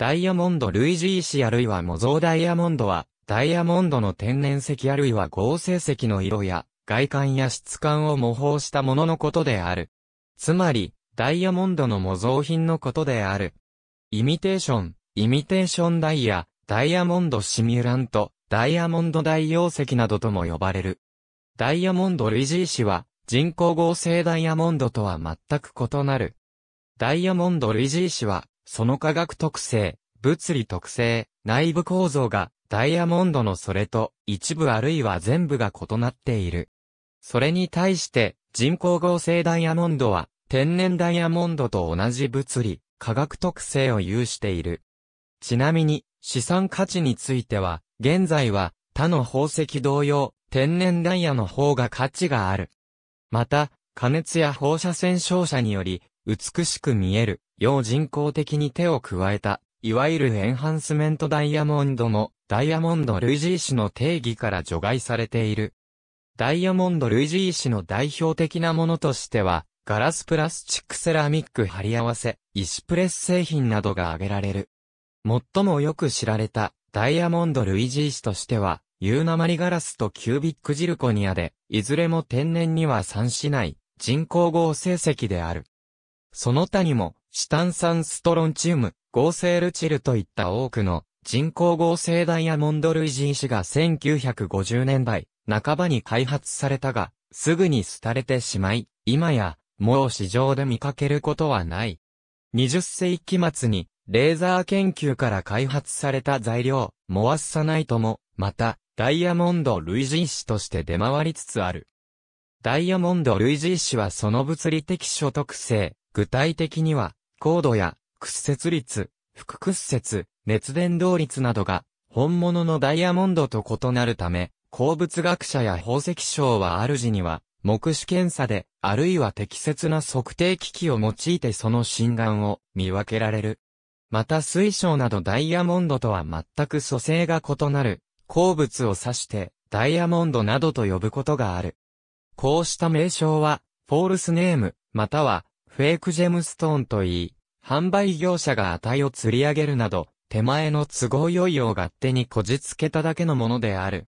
ダイヤモンド類似石あるいは模造ダイヤモンドは、ダイヤモンドの天然石あるいは合成石の色や、外観や質感を模倣したもののことである。つまり、ダイヤモンドの模造品のことである。イミテーション、イミテーションダイヤ、ダイヤモンドシミュラント、ダイヤモンド大用石などとも呼ばれる。ダイヤモンド類似石は、人工合成ダイヤモンドとは全く異なる。ダイヤモンド類似石は、その化学特性、物理特性、内部構造がダイヤモンドのそれと一部あるいは全部が異なっている。それに対して人工合成ダイヤモンドは天然ダイヤモンドと同じ物理、化学特性を有している。ちなみに資産価値については現在は他の宝石同様天然ダイヤの方が価値がある。また加熱や放射線照射により美しく見える要人工的に手を加えた、いわゆるエンハンスメントダイヤモンドも、ダイヤモンド類似石の定義から除外されている。ダイヤモンド類似石の代表的なものとしては、ガラスプラスチックセラミック貼り合わせ、石プレス製品などが挙げられる。最もよく知られたダイヤモンド類似石としては、ユーナマリガラスとキュービックジルコニアで、いずれも天然には産しない人工合成石である。その他にも、シタン酸ストロンチウム、合成ルチルといった多くの人工合成ダイヤモンド類似石が1950年代半ばに開発されたが、すぐに廃れてしまい、今やもう市場で見かけることはない。20世紀末にレーザー研究から開発された材料、モアッサナイトも、また、ダイヤモンド類似石として出回りつつある。ダイヤモンド類似石はその物理的所得性、具体的には、高度や屈折率、副屈折、熱伝導率などが本物のダイヤモンドと異なるため、鉱物学者や宝石商は主には、目視検査で、あるいは適切な測定機器を用いてその心眼を見分けられる。また水晶などダイヤモンドとは全く組成が異なる、鉱物を指して、ダイヤモンドなどと呼ぶことがある。こうした名称は、フォールスネーム、または、フェイクジェムストーンといい、販売業者が値を釣り上げるなど、手前の都合良いを勝手にこじつけただけのものである。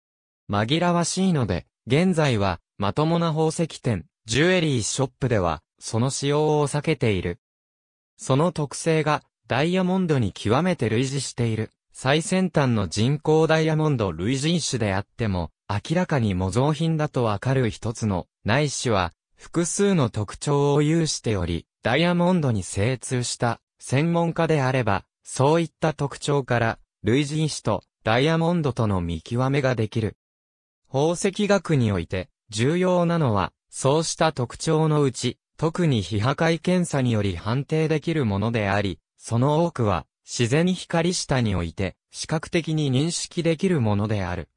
紛らわしいので、現在は、まともな宝石店、ジュエリーショップでは、その使用を避けている。その特性が、ダイヤモンドに極めて類似している、最先端の人工ダイヤモンド類人種であっても、明らかに模造品だとわかる一つの、ないしは、複数の特徴を有しており、ダイヤモンドに精通した専門家であれば、そういった特徴から、類人石とダイヤモンドとの見極めができる。宝石学において、重要なのは、そうした特徴のうち、特に非破壊検査により判定できるものであり、その多くは、自然光下において、視覚的に認識できるものである。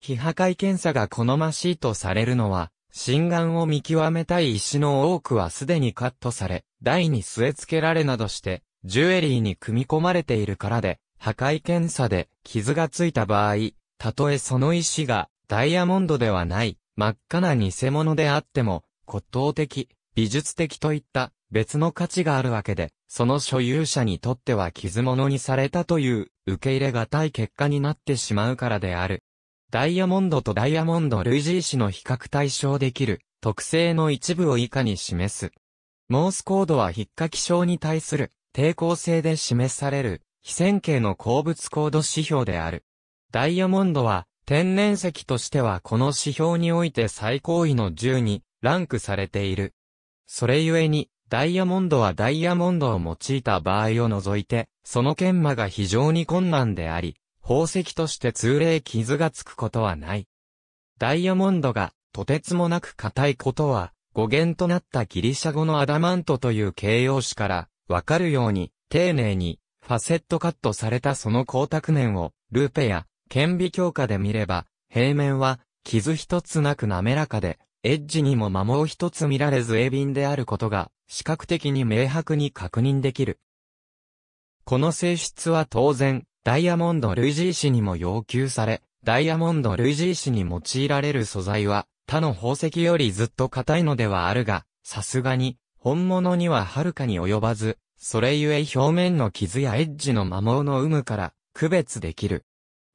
非破壊検査が好ましいとされるのは、心眼を見極めたい石の多くはすでにカットされ、台に据え付けられなどして、ジュエリーに組み込まれているからで、破壊検査で傷がついた場合、たとえその石がダイヤモンドではない真っ赤な偽物であっても、骨董的、美術的といった別の価値があるわけで、その所有者にとっては傷物にされたという受け入れがたい結果になってしまうからである。ダイヤモンドとダイヤモンド類似石の比較対象できる特性の一部を以下に示す。モースコードは引っかき症に対する抵抗性で示される非線形の鉱物コード指標である。ダイヤモンドは天然石としてはこの指標において最高位の10にランクされている。それゆえに、ダイヤモンドはダイヤモンドを用いた場合を除いて、その研磨が非常に困難であり、宝石として通例傷がつくことはない。ダイヤモンドがとてつもなく硬いことは語源となったギリシャ語のアダマントという形容詞からわかるように丁寧にファセットカットされたその光沢面をルーペや顕微鏡下で見れば平面は傷一つなく滑らかでエッジにも摩耗一つ見られず鋭敏であることが視覚的に明白に確認できる。この性質は当然ダイヤモンド類似石にも要求され、ダイヤモンド類似石に用いられる素材は、他の宝石よりずっと硬いのではあるが、さすがに、本物にははるかに及ばず、それゆえ表面の傷やエッジの摩耗の有無から、区別できる。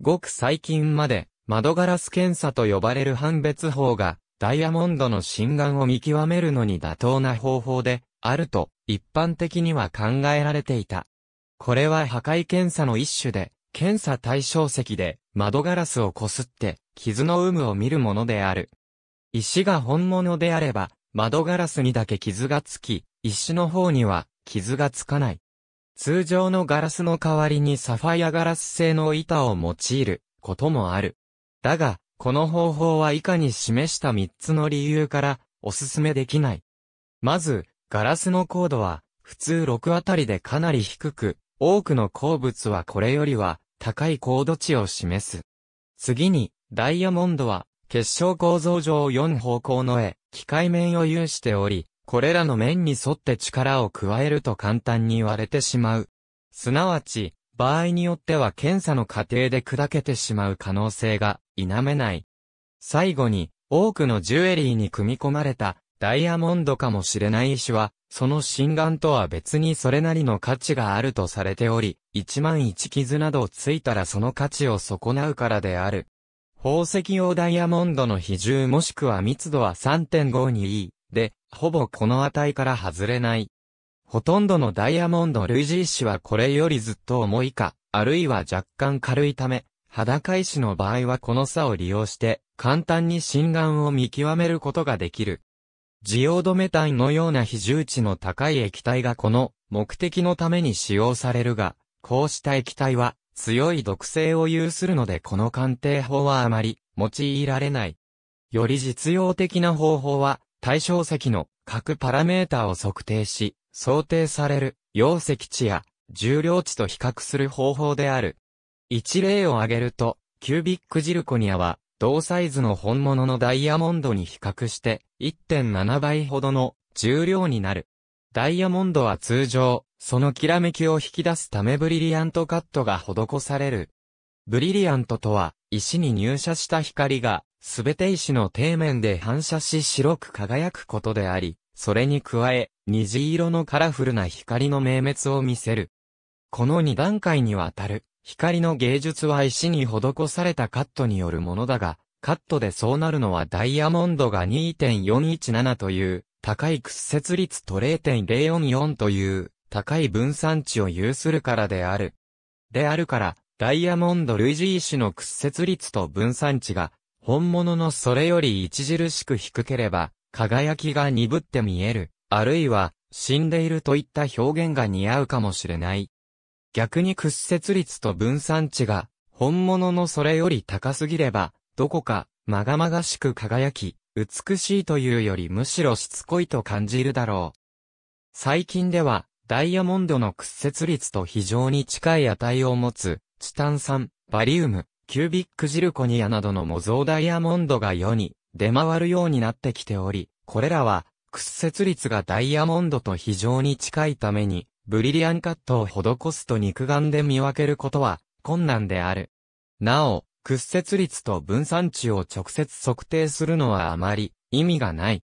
ごく最近まで、窓ガラス検査と呼ばれる判別法が、ダイヤモンドの心眼を見極めるのに妥当な方法で、あると、一般的には考えられていた。これは破壊検査の一種で、検査対象石で窓ガラスをこすって傷の有無を見るものである。石が本物であれば窓ガラスにだけ傷がつき、石の方には傷がつかない。通常のガラスの代わりにサファイアガラス製の板を用いることもある。だが、この方法は以下に示した3つの理由からおすすめできない。まず、ガラスの高度は普通6あたりでかなり低く、多くの鉱物はこれよりは高い高度値を示す。次に、ダイヤモンドは結晶構造上4方向の絵、機械面を有しており、これらの面に沿って力を加えると簡単に割れてしまう。すなわち、場合によっては検査の過程で砕けてしまう可能性が否めない。最後に、多くのジュエリーに組み込まれたダイヤモンドかもしれない石は、その心眼とは別にそれなりの価値があるとされており、一万一傷などついたらその価値を損なうからである。宝石用ダイヤモンドの比重もしくは密度は 3.52E で、ほぼこの値から外れない。ほとんどのダイヤモンド類似石はこれよりずっと重いか、あるいは若干軽いため、裸石の場合はこの差を利用して、簡単に心眼を見極めることができる。ジオドメタンのような比重値の高い液体がこの目的のために使用されるが、こうした液体は強い毒性を有するのでこの鑑定法はあまり用いられない。より実用的な方法は対象石の各パラメータを測定し、想定される容積値や重量値と比較する方法である。一例を挙げると、キュービックジルコニアは同サイズの本物のダイヤモンドに比較して1.7倍ほどの重量になる。ダイヤモンドは通常、そのきらめきを引き出すためブリリアントカットが施される。ブリリアントとは、石に入射した光が、すべて石の底面で反射し白く輝くことであり、それに加え、虹色のカラフルな光の明滅を見せる。この2段階にわたる光の芸術は石に施されたカットによるものだが、カットでそうなるのはダイヤモンドが2.417という高い屈折率と0.044という高い分散値を有するからである。であるから、ダイヤモンド類似石の屈折率と分散値が本物のそれより著しく低ければ、輝きが鈍って見える、あるいは死んでいるといった表現が似合うかもしれない。逆に屈折率と分散値が、本物のそれより高すぎれば、どこか、まがまがしく輝き、美しいというよりむしろしつこいと感じるだろう。最近では、ダイヤモンドの屈折率と非常に近い値を持つ、チタン酸、バリウム、キュービックジルコニアなどの模造ダイヤモンドが世に出回るようになってきており、これらは、屈折率がダイヤモンドと非常に近いために、ブリリアンカットを施すと肉眼で見分けることは困難である。なお、屈折率と分散値を直接測定するのはあまり意味がない。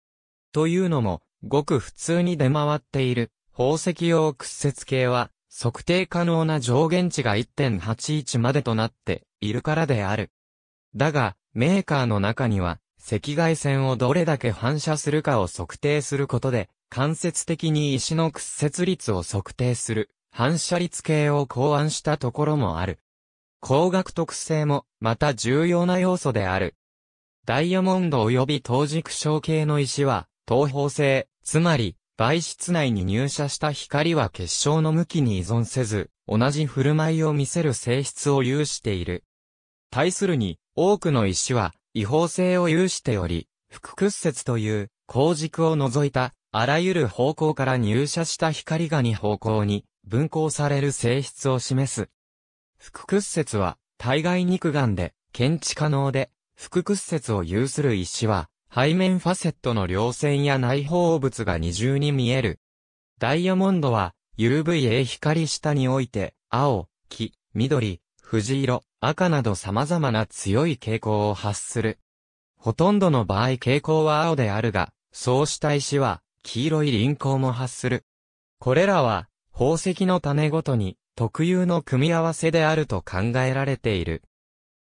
というのも、ごく普通に出回っている宝石用屈折計は測定可能な上限値が1.81までとなっているからである。だが、メーカーの中には赤外線をどれだけ反射するかを測定することで間接的に石の屈折率を測定する反射率計を考案したところもある。光学特性もまた重要な要素である。ダイヤモンド及び陶軸小系の石は、東方性、つまり、媒質内に入射した光は結晶の向きに依存せず、同じ振る舞いを見せる性質を有している。対するに、多くの石は、違法性を有しており、副屈折という、光軸を除いたあらゆる方向から入射した光が2方向に分光される性質を示す。副屈折は、対外肉眼で検知可能で、副屈折を有する石は、背面ファセットの稜線や内包物が二重に見える。ダイヤモンドは、UVA 光下において、青、黄、緑、藤色、赤など様々な強い傾向を発する。ほとんどの場合傾向は青であるが、そうした石は、黄色い輪行も発する。これらは、宝石の種ごとに、特有の組み合わせであると考えられている。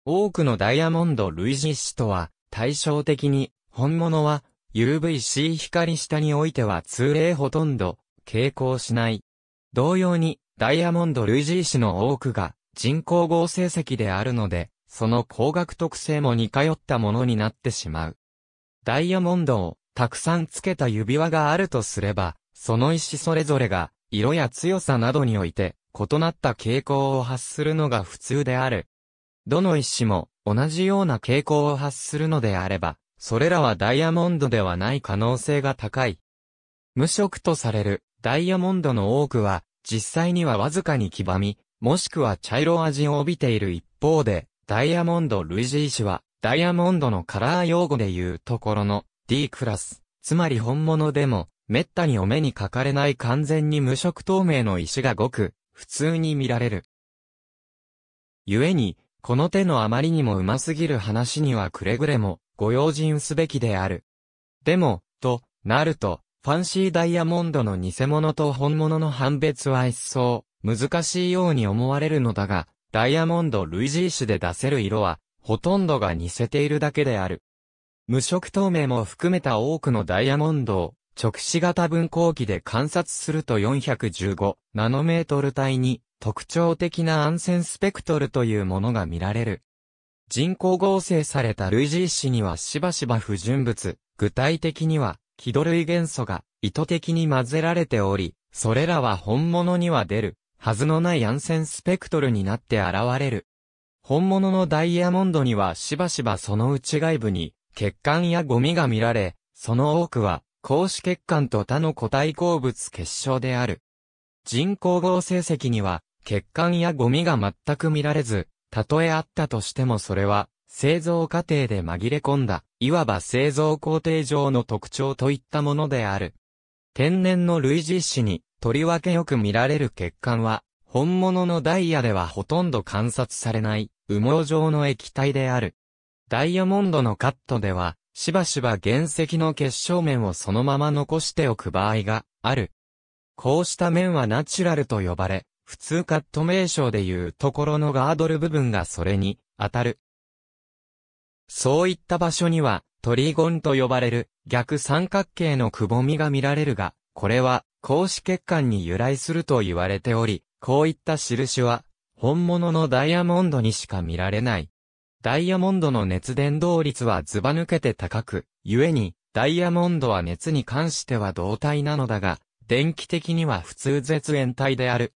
多くのダイヤモンド類似子とは、対照的に、本物は、UVC 光下においては通例ほとんど、傾向しない。同様に、ダイヤモンド類似石の多くが、人工合成石であるので、その光学特性も似通ったものになってしまう。ダイヤモンドをたくさんつけた指輪があるとすれば、その石それぞれが、色や強さなどにおいて、異なった傾向を発するのが普通である。どの石も、同じような傾向を発するのであれば、それらはダイヤモンドではない可能性が高い。無色とされるダイヤモンドの多くは、実際にはわずかに黄ばみ、もしくは茶色味を帯びている一方で、ダイヤモンド類似石は、ダイヤモンドのカラー用語で言うところの D クラス、つまり本物でも、めったにお目にかかれない完全に無色透明の石がごく、普通に見られる。故に、この手のあまりにもうますぎる話にはくれぐれも、ご用心すべきである。でも、と、なると、ファンシーダイヤモンドの偽物と本物の判別は一層、難しいように思われるのだが、ダイヤモンド類似種で出せる色は、ほとんどが似せているだけである。無色透明も含めた多くのダイヤモンドを直視型分光器で観察すると415ナノメートル帯に特徴的な暗線スペクトルというものが見られる。人工合成された類似石にはしばしば不純物、具体的には気土類元素が意図的に混ぜられており、それらは本物には出る、はずのない暗線スペクトルになって現れる。本物のダイヤモンドにはしばしばその内外部に血管やゴミが見られ、その多くは、高子血管と他の個体鉱物結晶である。人工合成石には、血管やゴミが全く見られず、たとえあったとしてもそれは、製造過程で紛れ込んだ、いわば製造工程上の特徴といったものである。天然の類似種に、とりわけよく見られる血管は、本物のダイヤではほとんど観察されない、羽毛状の液体である。ダイヤモンドのカットでは、しばしば原石の結晶面をそのまま残しておく場合がある。こうした面はナチュラルと呼ばれ、普通カット名称でいうところのガードル部分がそれに当たる。そういった場所には、トリゴンと呼ばれる逆三角形のくぼみが見られるが、これは格子欠陥に由来すると言われており、こういった印は本物のダイヤモンドにしか見られない。ダイヤモンドの熱伝導率はズバ抜けて高く、故に、ダイヤモンドは熱に関しては動体なのだが、電気的には普通絶縁体である。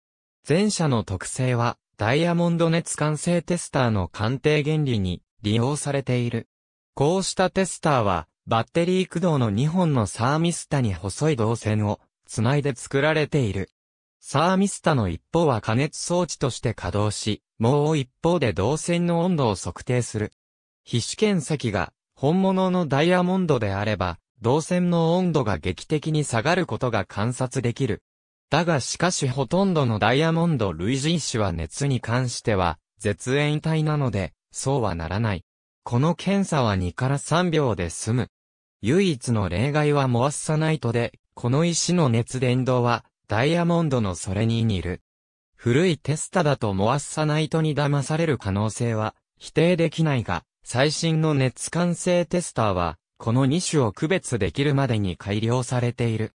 前者の特性は、ダイヤモンド熱完成テスターの鑑定原理に利用されている。こうしたテスターは、バッテリー駆動の2本のサーミスタに細い導線をつないで作られている。サーミスタの一方は加熱装置として稼働し、もう一方で導線の温度を測定する。皮脂検石が本物のダイヤモンドであれば、導線の温度が劇的に下がることが観察できる。だがしかしほとんどのダイヤモンド類人種は熱に関しては、絶縁体なので、そうはならない。この検査は2から3秒で済む。唯一の例外はモアッサナイトで、この石の熱伝導は、ダイヤモンドのそれに似る。古いテスタだとモアッサナイトに騙される可能性は否定できないが、最新の熱感性テスターは、この2種を区別できるまでに改良されている。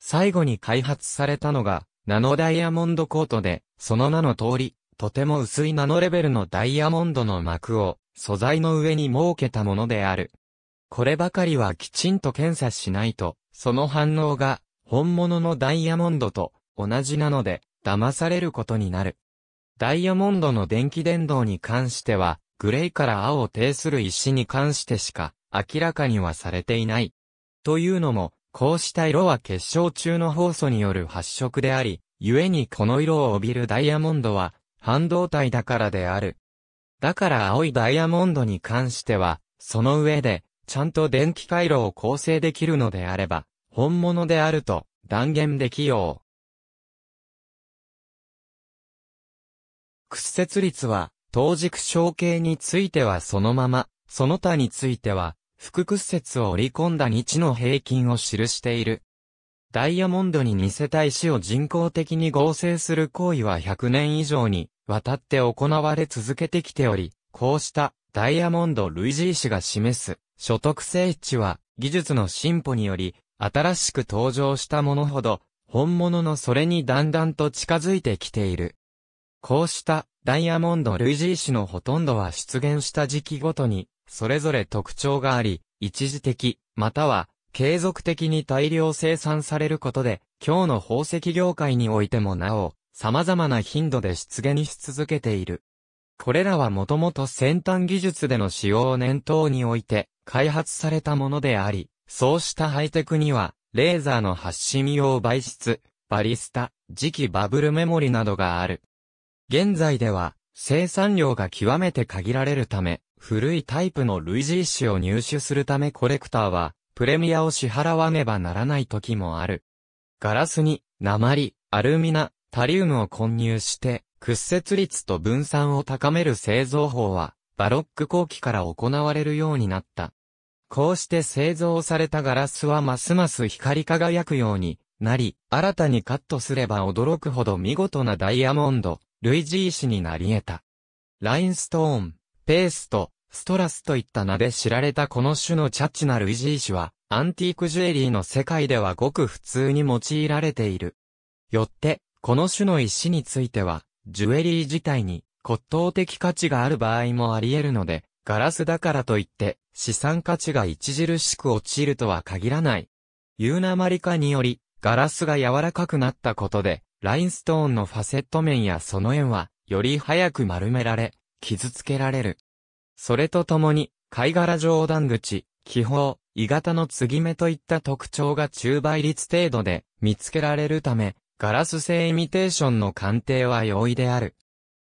最後に開発されたのが、ナノダイヤモンドコートで、その名の通り、とても薄いナノレベルのダイヤモンドの膜を、素材の上に設けたものである。こればかりはきちんと検査しないと、その反応が、本物のダイヤモンドと同じなので、騙されることになる。ダイヤモンドの電気伝導に関しては、グレイから青を呈する石に関してしか明らかにはされていない。というのも、こうした色は結晶中の酵素による発色であり、故にこの色を帯びるダイヤモンドは半導体だからである。だから青いダイヤモンドに関しては、その上で、ちゃんと電気回路を構成できるのであれば、本物であると断言できよう。屈折率は、当軸小形についてはそのまま、その他については、副屈折を織り込んだ日の平均を記している。ダイヤモンドに似せた石を人工的に合成する行為は100年以上にわたって行われ続けてきており、こうしたダイヤモンド類似石が示す所得性値は技術の進歩により新しく登場したものほど本物のそれにだんだんと近づいてきている。こうしたダイヤモンド類似石のほとんどは出現した時期ごとに、それぞれ特徴があり、一時的、または継続的に大量生産されることで、今日の宝石業界においてもなお、様々な頻度で出現し続けている。これらはもともと先端技術での使用を念頭において開発されたものであり、そうしたハイテクには、レーザーの発信用媒質、バリスタ、磁気バブルメモリなどがある。現在では、生産量が極めて限られるため、古いタイプの類似石を入手するためコレクターは、プレミアを支払わねばならない時もある。ガラスに、鉛、アルミナ、タリウムを混入して、屈折率と分散を高める製造法は、バロック後期から行われるようになった。こうして製造されたガラスはますます光り輝くようになり、新たにカットすれば驚くほど見事なダイヤモンド、類似氏になり得た。ラインストーン、ペースト、ストラスといった名で知られたこの種のチャッチな類似氏は、アンティークジュエリーの世界ではごく普通に用いられている。よって、この種の石については、ジュエリー自体に骨董的価値がある場合もあり得るので、ガラスだからといって、資産価値が著しく落ちるとは限らない。ユーナマリかにより、ガラスが柔らかくなったことで、ラインストーンのファセット面やその円は、より早く丸められ、傷つけられる。それとともに、貝殻上段口、気泡、鋳型の継ぎ目といった特徴が中倍率程度で見つけられるため、ガラス製イミテーションの鑑定は容易である。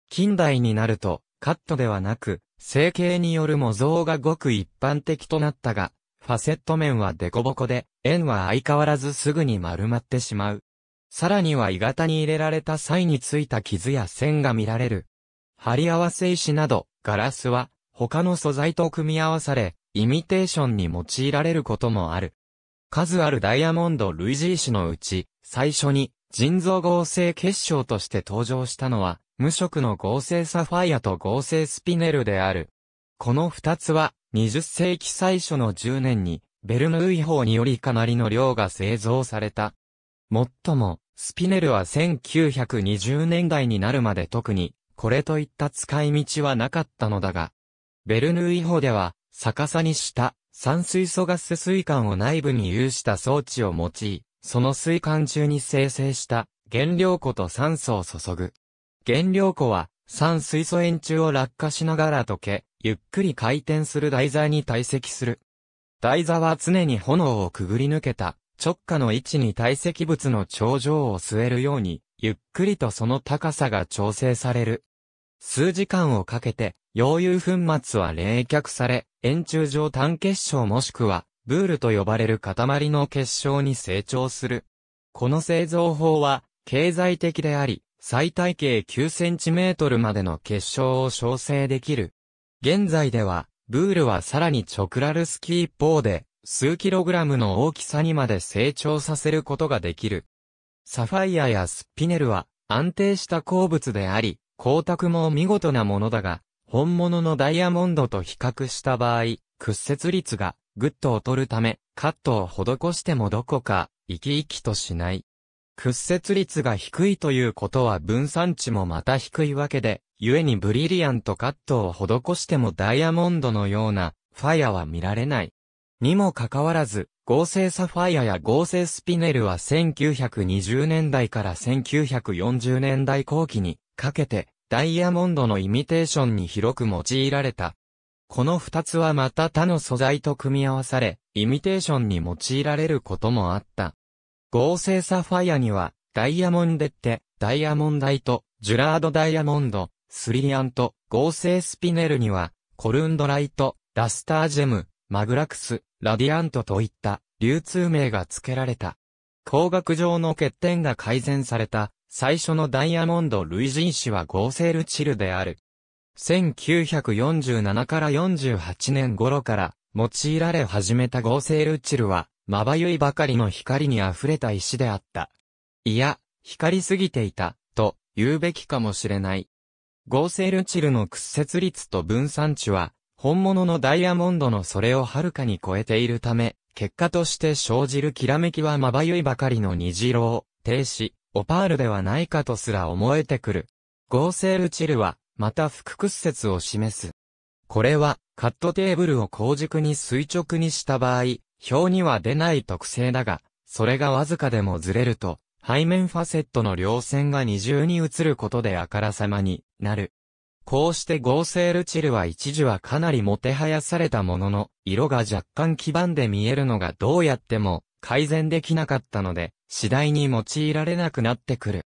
近代になると、カットではなく、成形による模造がごく一般的となったが、ファセット面はデコボコで、円は相変わらずすぐに丸まってしまう。さらには鋳型に入れられた際についた傷や線が見られる。貼り合わせ石など、ガラスは、他の素材と組み合わされ、イミテーションに用いられることもある。数あるダイヤモンド類似石のうち、最初に人造合成結晶として登場したのは、無色の合成サファイアと合成スピネルである。この二つは、20世紀最初の10年に、ベルヌーイ法によりかなりの量が製造された。もっとも、スピネルは1920年代になるまで特に、これといった使い道はなかったのだが、ベルヌーイ法では、逆さにした酸水素ガス水管を内部に有した装置を用い、その水管中に生成した原料庫と酸素を注ぐ。原料庫は酸水素円柱を落下しながら溶け、ゆっくり回転する台座に堆積する。台座は常に炎をくぐり抜けた直下の位置に堆積物の頂上を据えるように、ゆっくりとその高さが調整される。数時間をかけて、溶融粉末は冷却され、円柱状単結晶もしくは、ブールと呼ばれる塊の結晶に成長する。この製造法は、経済的であり、最大径9センチメートルまでの結晶を調整できる。現在では、ブールはさらに直ラルスキー一方で、数キログラムの大きさにまで成長させることができる。サファイアやスピネルは安定した鉱物であり、光沢も見事なものだが、本物のダイヤモンドと比較した場合、屈折率がグッと劣るため、カットを施してもどこか生き生きとしない。屈折率が低いということは分散値もまた低いわけで、故にブリリアントカットを施してもダイヤモンドのようなファイアは見られない。にもかかわらず、合成サファイアや合成スピネルは1920年代から1940年代後期にかけてダイヤモンドのイミテーションに広く用いられた。この二つはまた他の素材と組み合わされ、イミテーションに用いられることもあった。合成サファイアには、ダイヤモンデッテ、ダイヤモンダイと、ジュラードダイヤモンド、スリリアント、合成スピネルには、コルンドライト、ラスタージェム、マグラクス、ラディアントといった流通名が付けられた。工学上の欠点が改善された最初のダイヤモンド類人種はゴーセルチルである。1947から48年頃から用いられ始めたゴーセルチルは、まばゆいばかりの光に溢れた石であった。いや、光りすぎていた、と言うべきかもしれない。ゴーセルチルの屈折率と分散値は、本物のダイヤモンドのそれをはるかに超えているため、結果として生じるきらめきはまばゆいばかりの虹色を、停止、オパールではないかとすら思えてくる。合成ルチルは、また複屈折を示す。これは、カットテーブルを高軸に垂直にした場合、表には出ない特性だが、それがわずかでもずれると、背面ファセットの両線が二重に映ることであからさまになる。こうして合成ルチルは一時はかなりもてはやされたものの、色が若干黄ばんで見えるのがどうやっても改善できなかったので、次第に用いられなくなってくる。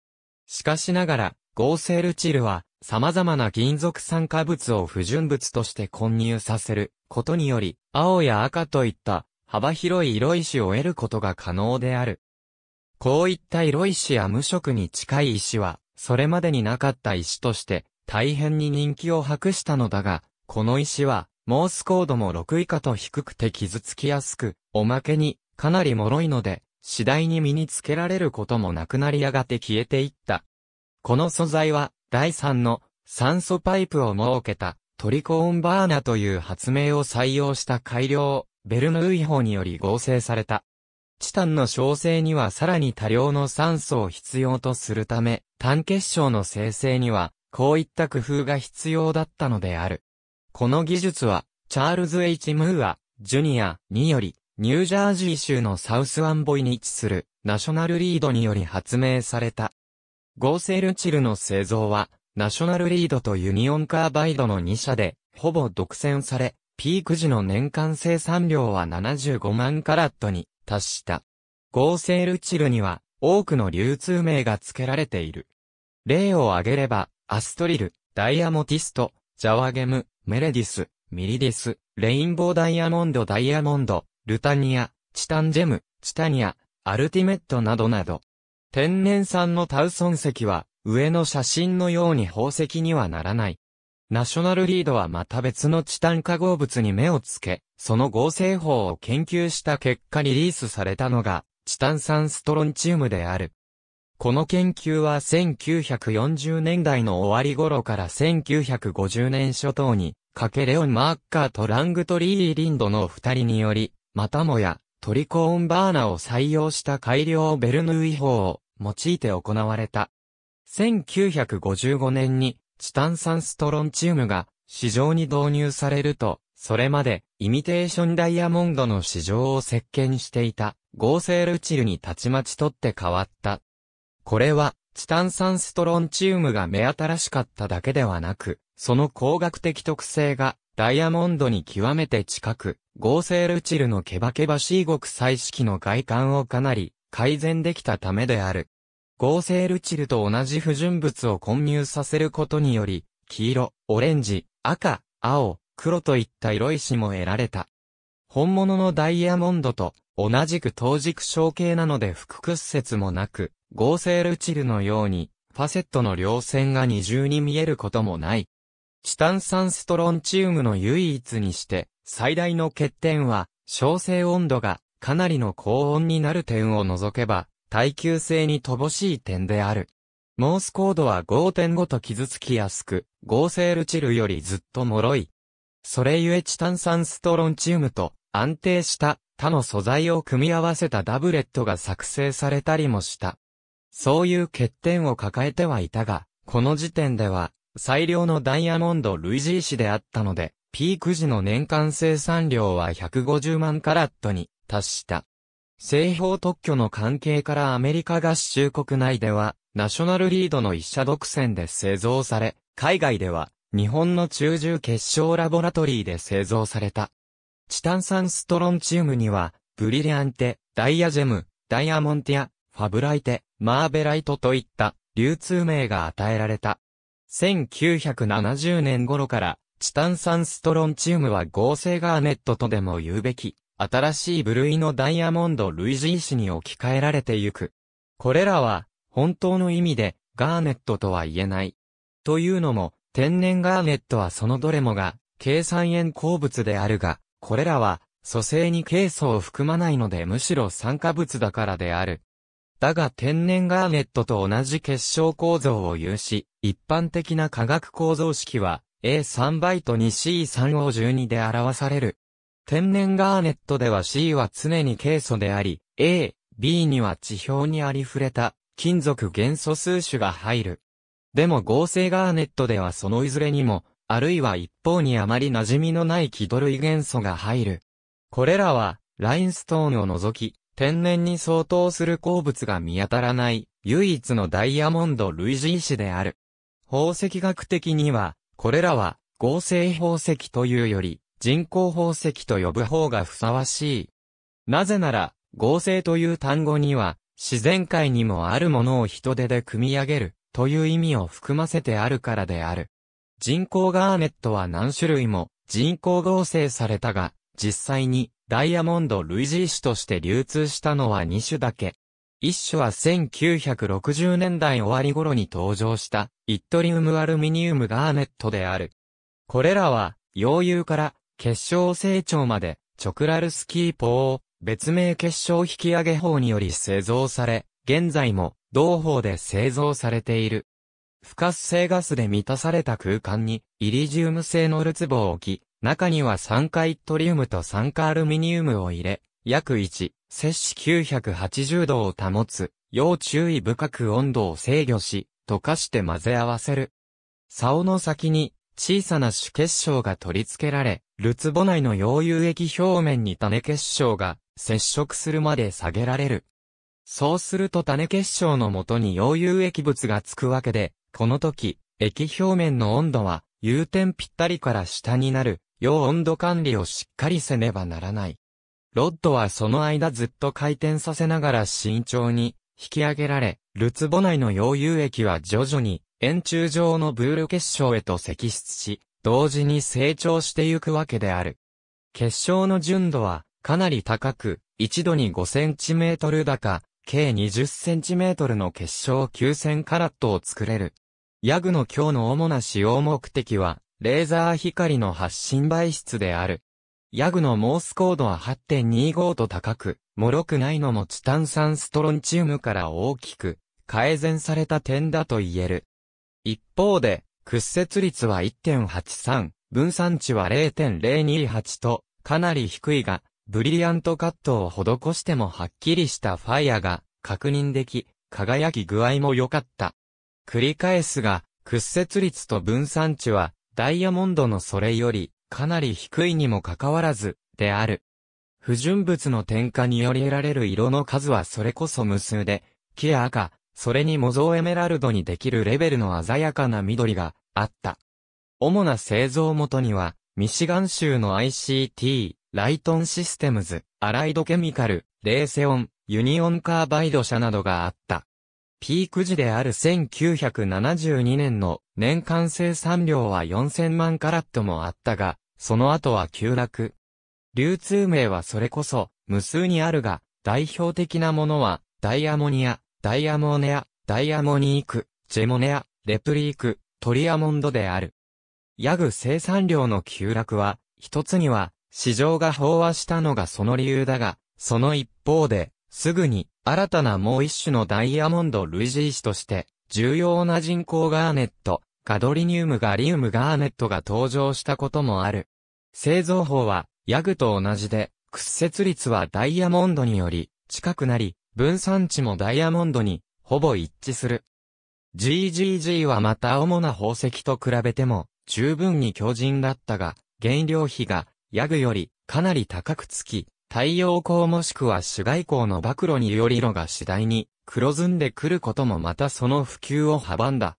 しかしながら、合成ルチルは様々な金属酸化物を不純物として混入させることにより、青や赤といった幅広い色石を得ることが可能である。こういった色石や無色に近い石は、それまでになかった石として大変に人気を博したのだが、この石は、モースコードも6以下と低くて傷つきやすく、おまけに、かなり脆いので、次第に身につけられることもなくなりやがて消えていった。この素材は、第3の酸素パイプを設けたトリコーンバーナという発明を採用した改良、ベルヌーイ法により合成された。チタンの焼成にはさらに多量の酸素を必要とするため、単結晶の生成にはこういった工夫が必要だったのである。この技術は、チャールズ・ H・ ムーア、ジュニアにより、ニュージャージー州のサウスアンボイに位置する、ナショナルリードにより発明された。合成ルチルの製造は、ナショナルリードとユニオンカーバイドの2社で、ほぼ独占され、ピーク時の年間生産量は75万カラットに達した。合成ルチルには多くの流通名が付けられている。例を挙げれば、アストリル、ダイヤモティスト、ジャワゲム、メレディス、ミリディス、レインボーダイヤモンドダイヤモンド、ルタニア、チタンジェム、チタニア、アルティメットなどなど。天然産のタウソン石は、上の写真のように宝石にはならない。ナショナルリードはまた別のチタン化合物に目をつけ、その合成法を研究した結果リリースされたのが、チタン酸ストロンチウムである。この研究は1940年代の終わり頃から1950年初頭に、かけレオン・マッカーとラングトリー・リンドの二人により、またもや、トリコーンバーナを採用した改良ベルヌーイ法を用いて行われた。1955年にチタン酸ストロンチウムが市場に導入されると、それまでイミテーションダイヤモンドの市場を席巻していた合成ルチルにたちまち取って変わった。これは、チタン酸ストロンチウムが目新しかっただけではなく、その光学的特性が、ダイヤモンドに極めて近く、合成ルチルのケバケバーゴ極彩色の外観をかなり改善できたためである。合成ルチルと同じ不純物を混入させることにより、黄色、オレンジ、赤、青、黒といった色石も得られた。本物のダイヤモンドと同じく当軸小形なので複屈折もなく、合成ルチルのように、ファセットの両線が二重に見えることもない。チタン酸ストロンチウムの唯一にして、最大の欠点は、小性温度がかなりの高温になる点を除けば、耐久性に乏しい点である。モースコードは5.5と傷つきやすく、合成ルチルよりずっと脆い。それゆえチタン酸ストロンチウムと安定した他の素材を組み合わせたダブレットが作成されたりもした。そういう欠点を抱えてはいたが、この時点では、最良のダイヤモンド類似石であったので、ピーク時の年間生産量は150万カラットに達した。製法特許の関係からアメリカ合衆国内では、ナショナルリードの一社独占で製造され、海外では、日本の中重結晶ラボラトリーで製造された。チタン酸ストロンチウムには、ブリリアンテ、ダイヤジェム、ダイヤモンティア、ファブライテ、マーベライトといった流通名が与えられた。1970年頃から、チタン酸ストロンチウムは合成ガーネットとでも言うべき、新しい部類のダイヤモンド類似石に置き換えられてゆく。これらは、本当の意味で、ガーネットとは言えない。というのも、天然ガーネットはそのどれもが、計算円鉱物であるが、これらは、素性にケイ素を含まないのでむしろ酸化物だからである。だが天然ガーネットと同じ結晶構造を有し、一般的な化学構造式は A3 イトに c 3を12で表される。天然ガーネットでは C は常にケイ素であり、A、B には地表にありふれた金属元素数種が入る。でも合成ガーネットではそのいずれにもあるいは一方にあまり馴染みのない気る。類元素が入る。これらは、ラインストーンを除き、天然に相当する鉱物が見当たらない、唯一のダイヤモンド類似石である。宝石学的には、これらは、合成宝石というより、人工宝石と呼ぶ方がふさわしい。なぜなら、合成という単語には、自然界にもあるものを人手で組み上げる、という意味を含ませてあるからである。人工ガーネットは何種類も人工合成されたが、実際にダイヤモンド類似種として流通したのは2種だけ。1種は1960年代終わり頃に登場したイットリウムアルミニウムガーネットである。これらは、溶融から結晶成長まで、チョクラルスキー法を別名結晶引き上げ法により製造され、現在も同法で製造されている。不活性ガスで満たされた空間に、イリジウム製のるつぼを置き、中には酸化イットリウムと酸化アルミニウムを入れ、約1、摂氏980度を保つ、要注意深く温度を制御し、溶かして混ぜ合わせる。竿の先に、小さな主結晶が取り付けられ、ルツボ内の溶融液表面に種結晶が接触するまで下げられる。そうすると種結晶のもとに溶融液物がつくわけで、この時、液表面の温度は、有点ぴったりから下になる、要温度管理をしっかりせねばならない。ロッドはその間ずっと回転させながら慎重に引き上げられ、ルツボ内の溶融液は徐々に円柱状のブール結晶へと積出し、同時に成長してゆくわけである。結晶の純度はかなり高く、一度に 5cm 高、計 20cm の結晶9000カラットを作れる。ヤグの日の主な使用目的は、レーザー光の発信媒質である。ヤグのモースコードは8.25と高く、脆くないのもチタン酸ストロンチウムから大きく、改善された点だと言える。一方で、屈折率は1.83、分散値は0.028と、かなり低いが、ブリリアントカットを施してもはっきりしたファイアが確認でき、輝き具合も良かった。繰り返すが、屈折率と分散値は、ダイヤモンドのそれより、かなり低いにもかかわらず、である。不純物の添加により得られる色の数はそれこそ無数で、木や赤、それに模造エメラルドにできるレベルの鮮やかな緑があった。主な製造元には、ミシガン州の ICT、ライトンシステムズ、アライドケミカル、レーセオン、ユニオンカーバイド社などがあった。ピーク時である1972年の年間生産量は4000万カラットもあったが、その後は急落。流通名はそれこそ無数にあるが、代表的なものは、ダイアモニア、ダイアモネア、ダイアモニーク、ジェモネア、レプリーク、トリアモンドである。ヤグ生産量の急落は、一つには、市場が飽和したのがその理由だが、その一方で、すぐに、新たなもう一種のダイヤモンド類似石として、重要な人工ガーネット、ガドリニウムガリウムガーネットが登場したこともある。製造法は、ヤグと同じで、屈折率はダイヤモンドにより、近くなり、分散値もダイヤモンドに、ほぼ一致する。GGG はまた主な宝石と比べても、十分に強靭だったが、原料費が、ヤグより、かなり高くつき、太陽光もしくは主外光の暴露により色が次第に黒ずんでくることもまたその普及を阻んだ。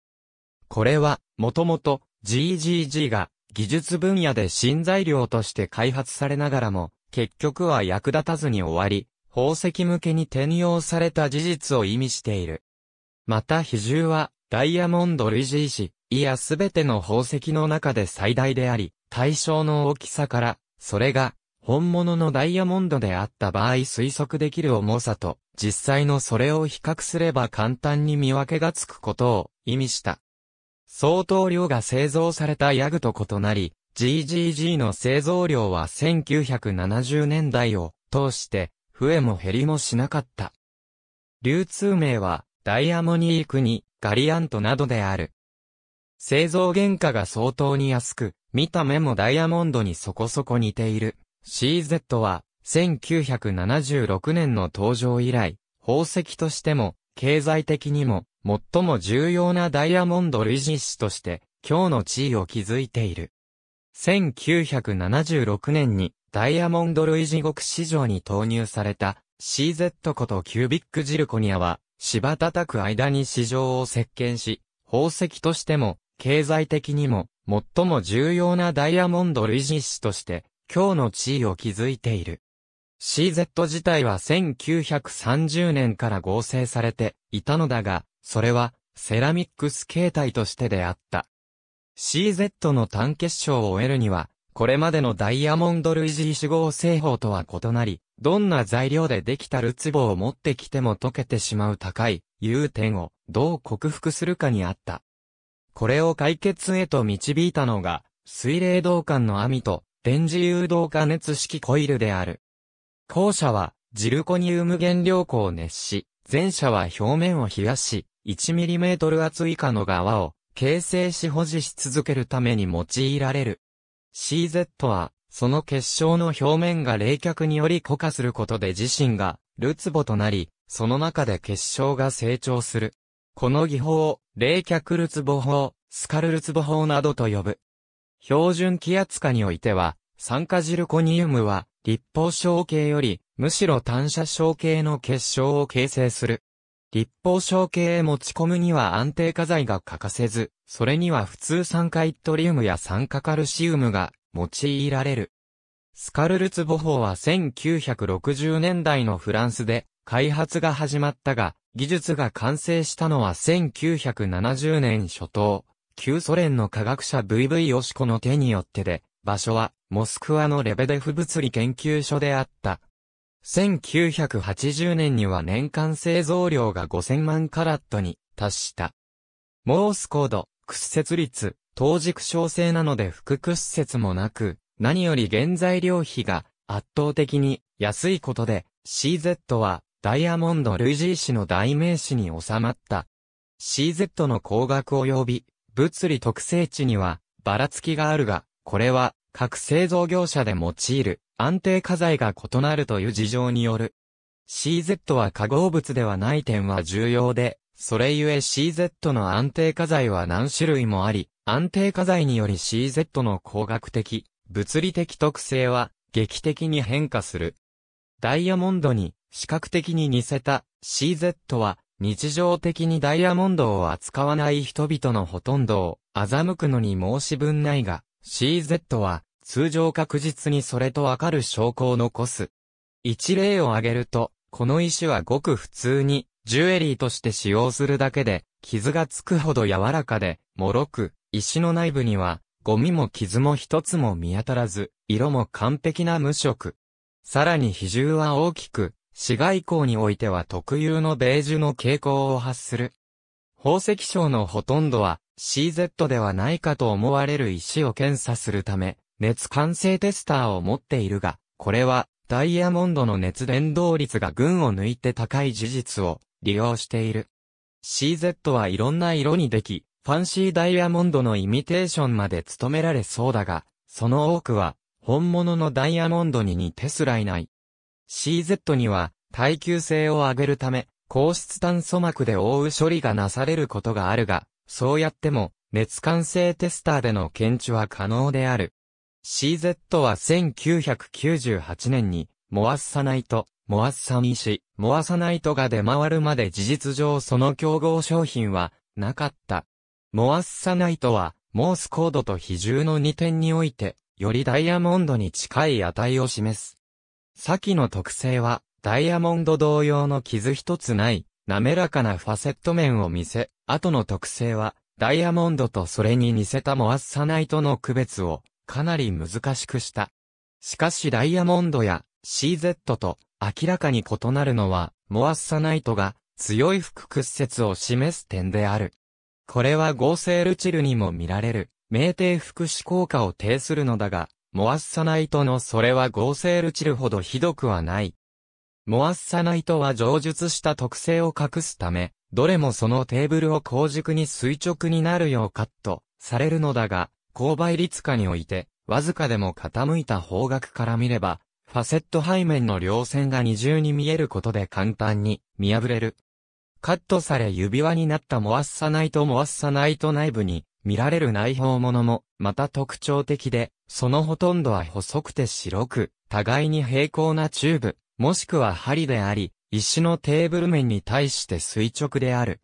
これは、もともと GGG が技術分野で新材料として開発されながらも、結局は役立たずに終わり、宝石向けに転用された事実を意味している。また比重は、ダイヤモンド類似石、いやすべての宝石の中で最大であり、対象の大きさから、それが本物のダイヤモンドであった場合推測できる重さと、実際のそれを比較すれば簡単に見分けがつくことを意味した。相当量が製造されたヤグと異なり、GGG の製造量は1970年代を通して増えも減りもしなかった。流通名はダイヤモニークにガリアントなどである。製造原価が相当に安く、見た目もダイヤモンドにそこそこ似ている。CZ は、1976年の登場以来、宝石としても、経済的にも、最も重要なダイヤモンド類実子として、今日の地位を築いている。1976年に、ダイヤモンド類地獄市場に投入された、CZ ことキュービックジルコニアは、芝叩く間に市場を席巻し、宝石としても、経済的にも、最も重要なダイヤモンド類実子として、今日の地位を築いている。CZ 自体は1930年から合成されていたのだが、それはセラミックス形態としてであった。CZ の単結晶を得るには、これまでのダイヤモンド類似子合成法とは異なり、どんな材料でできたる壺を持ってきても溶けてしまう高いう点をどう克服するかにあった。これを解決へと導いたのが、水冷導管の網と電磁誘導加熱式コイルである。後者は、ジルコニウム原料庫を熱し、前者は表面を冷やし、1mm 厚以下の側を形成し保持し続けるために用いられる。CZ は、その結晶の表面が冷却により固化することで自身が、ルツボとなり、その中で結晶が成長する。この技法を、冷却ルツボ法、スカルルツボ法などと呼ぶ。標準気圧下においては、酸化ジルコニウムは、立方小径より、むしろ単射小径の結晶を形成する。立方小径へ持ち込むには安定化剤が欠かせず、それには普通酸化イットリウムや酸化カルシウムが用いられる。スカルルツボ法は1960年代のフランスで開発が始まったが、技術が完成したのは1970年初頭。旧ソ連の科学者 VV ヨシコの手によってで、場所は、モスクワのレベデフ物理研究所であった。1980年には年間製造量が5000万カラットに達した。モースコード、屈折率、当軸小性なので副屈折もなく、何より原材料費が圧倒的に安いことで、CZ はダイヤモンド・ルイジー氏の代名詞に収まった。CZ の高額及び物理特性値には、ばらつきがあるが、これは、各製造業者で用いる安定家財が異なるという事情による。CZ は化合物ではない点は重要で、それゆえ CZ の安定家財は何種類もあり、安定家財により CZ の工学的、物理的特性は劇的に変化する。ダイヤモンドに視覚的に似せた CZ は日常的にダイヤモンドを扱わない人々のほとんどを欺くのに申し分ないが、CZ は通常確実にそれとわかる証拠を残す。一例を挙げると、この石はごく普通にジュエリーとして使用するだけで、傷がつくほど柔らかで、脆く、石の内部には、ゴミも傷も一つも見当たらず、色も完璧な無色。さらに比重は大きく、市外光においては特有のベージュの傾向を発する。宝石商のほとんどは CZ ではないかと思われる石を検査するため、熱完成テスターを持っているが、これはダイヤモンドの熱伝導率が群を抜いて高い事実を利用している。CZ はいろんな色にでき、ファンシーダイヤモンドのイミテーションまで務められそうだが、その多くは本物のダイヤモンドに似てすらいない。CZ には耐久性を上げるため、硬質炭素膜で覆う処理がなされることがあるが、そうやっても熱感性テスターでの検知は可能である。CZ は1998年に、モアッサナイト、モアッサミシ、モアサナイトが出回るまで事実上その競合商品はなかった。モアッサナイトは、モースコードと比重の2点において、よりダイヤモンドに近い値を示す。先の特性は、ダイヤモンド同様の傷一つない、滑らかなファセット面を見せ、後の特性は、ダイヤモンドとそれに似せたモアッサナイトの区別を、かなり難しくした。しかしダイヤモンドや CZ と明らかに異なるのは、モアッサナイトが強い副屈折を示す点である。これは合成ルチルにも見られる、明帝副詞効果を呈するのだが、モアッサナイトのそれは合成ルチルほどひどくはない。モアッサナイトは上述した特性を隠すため、どれもそのテーブルを高軸に垂直になるようカットされるのだが、勾配率下において、わずかでも傾いた方角から見れば、ファセット背面の両線が二重に見えることで簡単に見破れる。カットされ指輪になったモアッサナイトモアッサナイト内部に見られる内包物も、また特徴的で、そのほとんどは細くて白く、互いに平行なチューブ、もしくは針であり、石のテーブル面に対して垂直である。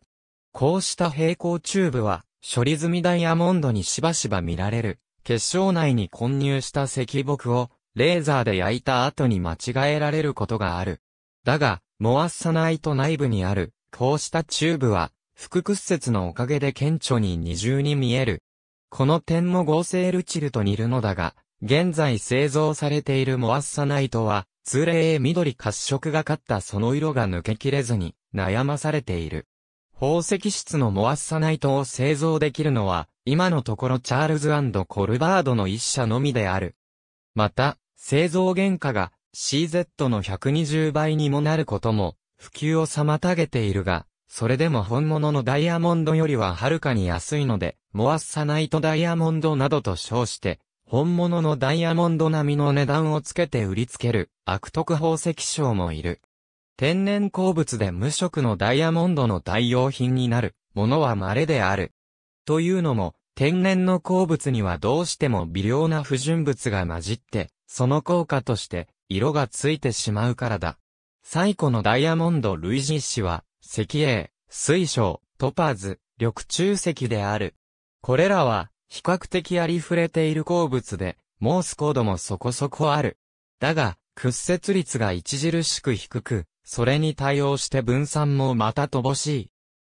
こうした平行チューブは、処理済みダイヤモンドにしばしば見られる。結晶内に混入した石木を、レーザーで焼いた後に間違えられることがある。だが、モアッサナイト内部にある、こうしたチューブは、副屈折のおかげで顕著に二重に見える。この点も合成ルチルと似るのだが、現在製造されているモアッサナイトは、通例緑褐色がかったその色が抜けきれずに悩まされている。宝石質のモアッサナイトを製造できるのは、今のところチャールズコルバードの一社のみである。また、製造原価が CZ の120倍にもなることも、普及を妨げているが、それでも本物のダイヤモンドよりははるかに安いので、モアッサナイトダイヤモンドなどと称して、本物のダイヤモンド並みの値段をつけて売りつける悪徳宝石商もいる。天然鉱物で無色のダイヤモンドの代用品になるものは稀である。というのも、天然の鉱物にはどうしても微量な不純物が混じって、その効果として色がついてしまうからだ。最古のダイヤモンド類似紙は、石英、水晶、トパーズ、緑中石である。これらは、比較的ありふれている鉱物で、モース高度もそこそこある。だが、屈折率が著しく低く、それに対応して分散もまた乏しい。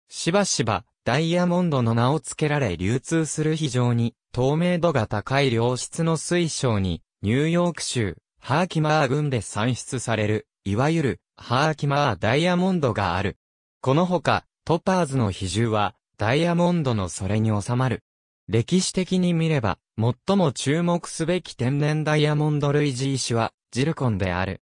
しばしば、ダイヤモンドの名を付けられ流通する非常に、透明度が高い良質の水晶に、ニューヨーク州、ハーキマー群で産出される、いわゆる、ハーキマーダイヤモンドがある。このほか、トパーズの比重は、ダイヤモンドのそれに収まる。歴史的に見れば、最も注目すべき天然ダイヤモンド類似石は、ジルコンである。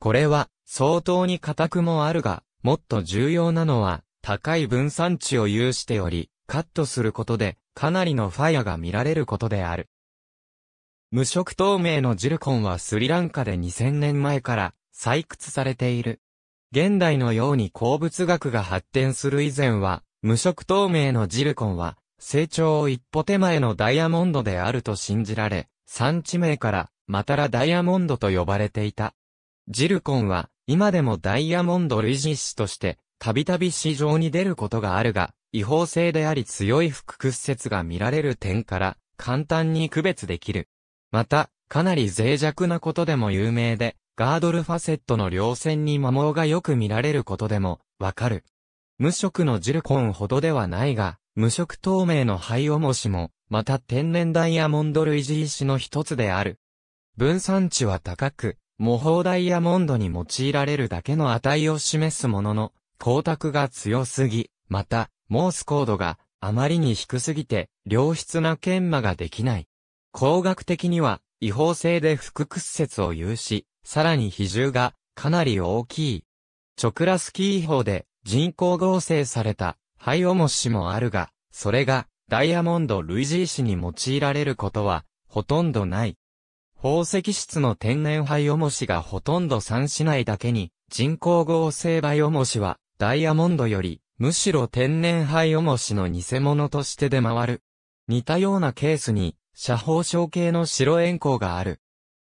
これは、相当に硬くもあるが、もっと重要なのは、高い分散値を有しており、カットすることで、かなりのファイアが見られることである。無色透明のジルコンはスリランカで2000年前から採掘されている。現代のように鉱物学が発展する以前は、無色透明のジルコンは、成長を一歩手前のダイヤモンドであると信じられ、産地名から、またらダイヤモンドと呼ばれていた。ジルコンは、今でもダイヤモンド類似種として、たびたび市場に出ることがあるが、違法性であり強い複屈折が見られる点から、簡単に区別できる。また、かなり脆弱なことでも有名で、ガードルファセットの稜線に摩耗がよく見られることでも、わかる。無色のジルコンほどではないが、無色透明の灰重しも、また天然ダイヤモンド類似石の一つである。分散値は高く、模倣ダイヤモンドに用いられるだけの値を示すものの、光沢が強すぎ、また、モースコードがあまりに低すぎて、良質な研磨ができない。工学的には、違法性で複屈折を有し、さらに比重がかなり大きい。チョクラスキー法で人工合成された灰重しもあるが、それがダイヤモンド類似石に用いられることはほとんどない。宝石質の天然灰重しがほとんどしないだけに、人工合成灰重しはダイヤモンドよりむしろ天然灰重しの偽物として出回る。似たようなケースに、斜方症形の白円光がある。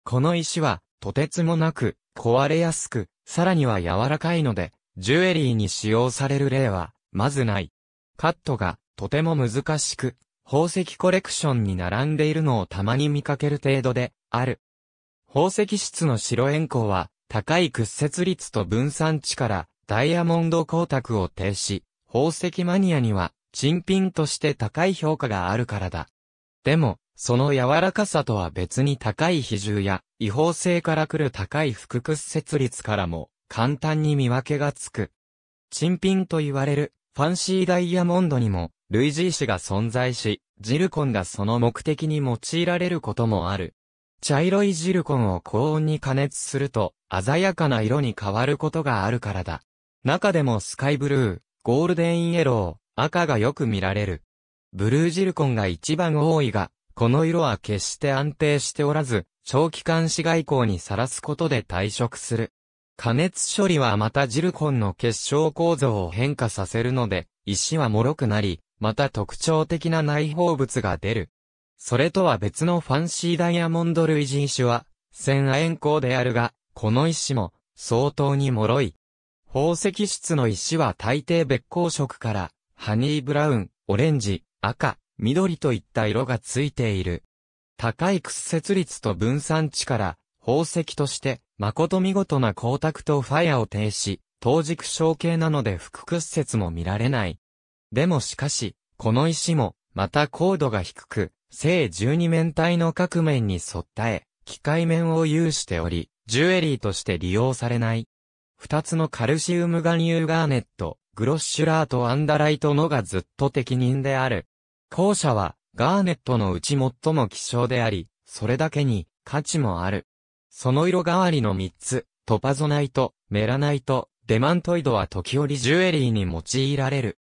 この石は、とてつもなく、壊れやすく、さらには柔らかいので、ジュエリーに使用される例は、まずない。カットが、とても難しく、宝石コレクションに並んでいるのをたまに見かける程度で、ある。宝石質の白円光は、高い屈折率と分散値からダイヤモンド光沢を停止、宝石マニアには、珍品として高い評価があるからだ。でも、その柔らかさとは別に高い比重や、違法性から来る高い腹屈折率からも、簡単に見分けがつく。珍品と言われる、ファンシーダイヤモンドにも、類似石が存在し、ジルコンがその目的に用いられることもある。茶色いジルコンを高温に加熱すると、鮮やかな色に変わることがあるからだ。中でもスカイブルー、ゴールデンイエロー、赤がよく見られる。ブルージルコンが一番多いが、この色は決して安定しておらず、長期間紫外光にさらすことで退色する。加熱処理はまたジルコンの結晶構造を変化させるので、石は脆くなり、また特徴的な内包物が出る。それとは別のファンシーダイヤモンド類似石は、千円光であるが、この石も、相当に脆い。宝石質の石は大抵別光色から、ハニーブラウン、オレンジ、赤、緑といった色がついている。高い屈折率と分散力、宝石として、誠見事な光沢とファイアを呈し、当軸小形なので副屈折も見られない。でもしかし、この石も、また高度が低く、正12面体の各面に沿ったえ、機械面を有しており、ジュエリーとして利用されない。二つのカルシウム含有ガーネット、グロッシュラーとアンダライトのがずっと適任である。後者は、ガーネットのうち最も希少であり、それだけに価値もある。その色代わりの3つ、トパゾナイト、メラナイト、デマントイドは時折ジュエリーに用いられる。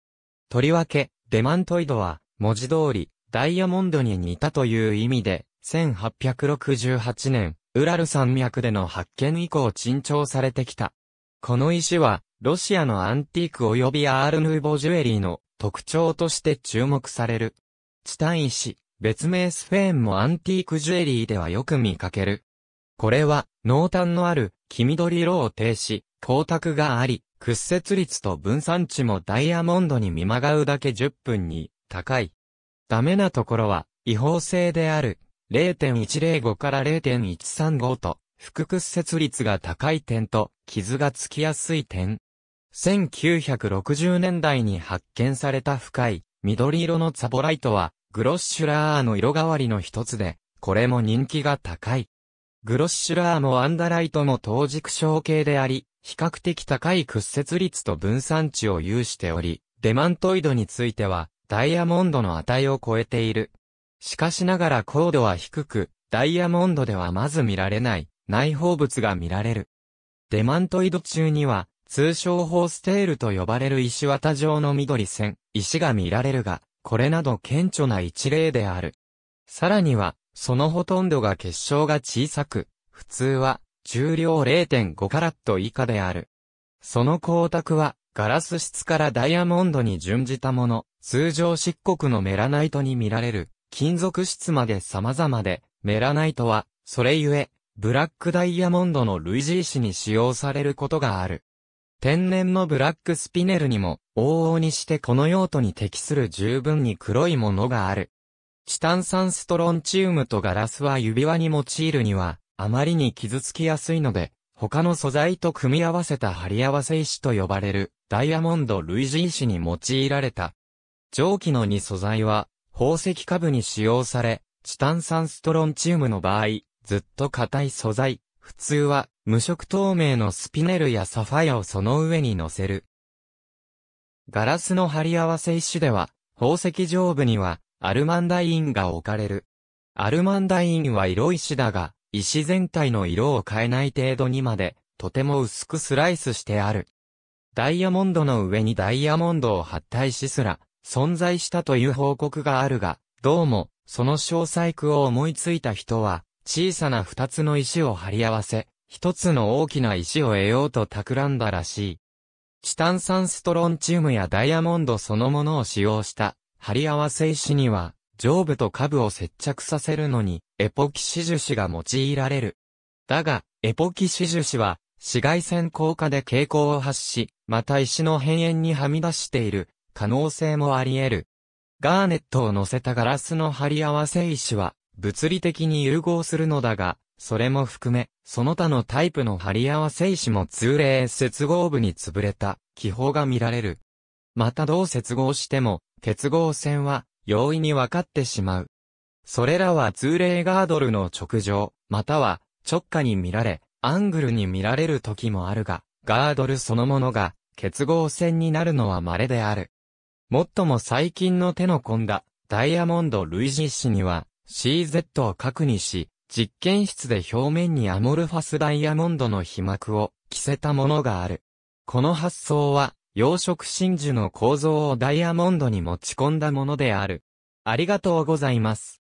とりわけ、デマントイドは、文字通り、ダイヤモンドに似たという意味で、1868年、ウラル山脈での発見以降珍重されてきた。この石は、ロシアのアンティーク及びアールヌーボジュエリーの特徴として注目される。チタン石、別名スフェーンもアンティークジュエリーではよく見かける。これは、濃淡のある、黄緑色を呈し、光沢があり、屈折率と分散値もダイヤモンドに見まがうだけ10分に、高い。ダメなところは、違法性である、0.105から0.135と、副屈折率が高い点と、傷がつきやすい点。1960年代に発見された深い、緑色のツァボライトは、グロッシュラーの色代わりの一つで、これも人気が高い。グロッシュラーもアンダライトも等軸小系であり、比較的高い屈折率と分散値を有しており、デマントイドについては、ダイヤモンドの値を超えている。しかしながら高度は低く、ダイヤモンドではまず見られない、内包物が見られる。デマントイド中には、通称ホーステールと呼ばれる石綿状の緑線、石が見られるが、これなど顕著な一例である。さらには、そのほとんどが結晶が小さく、普通は重量0.5カラット以下である。その光沢は、ガラス質からダイヤモンドに準じたもの、通常漆黒のメラナイトに見られる、金属質まで様々で、メラナイトは、それゆえ、ブラックダイヤモンドの類似石に使用されることがある。天然のブラックスピネルにも、往々にしてこの用途に適する十分に黒いものがある。チタン酸ストロンチウムとガラスは指輪に用いるには、あまりに傷つきやすいので、他の素材と組み合わせた貼り合わせ石と呼ばれるダイヤモンド類似石に用いられた。蒸気の2素材は宝石下部に使用され、チタン酸ストロンチウムの場合、ずっと硬い素材、普通は、無色透明のスピネルやサファイアをその上に乗せる。ガラスの貼り合わせ一種では、宝石上部には、アルマンダインが置かれる。アルマンダインは色石だが、石全体の色を変えない程度にまで、とても薄くスライスしてある。ダイヤモンドの上にダイヤモンドを発体しすら、存在したという報告があるが、どうも、その詳細句を思いついた人は、小さな二つの石を貼り合わせ、一つの大きな石を得ようと企んだらしい。チタン酸ストロンチウムやダイヤモンドそのものを使用した貼り合わせ石には上部と下部を接着させるのにエポキシ樹脂が用いられる。だが、エポキシ樹脂は紫外線効果で蛍光を発し、また石の辺縁にはみ出している可能性もあり得る。ガーネットを乗せたガラスの貼り合わせ石は物理的に融合するのだが、それも含め、その他のタイプの張り合わせ石も通例接合部に潰れた気泡が見られる。またどう接合しても、結合線は容易に分かってしまう。それらは通例ガードルの直上、または直下に見られ、アングルに見られる時もあるが、ガードルそのものが結合線になるのは稀である。もっとも最近の手の込んだダイヤモンド類似石には、CZ を確認し、実験室で表面にアモルファスダイヤモンドの被膜を着せたものがある。この発想は、養殖真珠の構造をダイヤモンドに持ち込んだものである。ありがとうございます。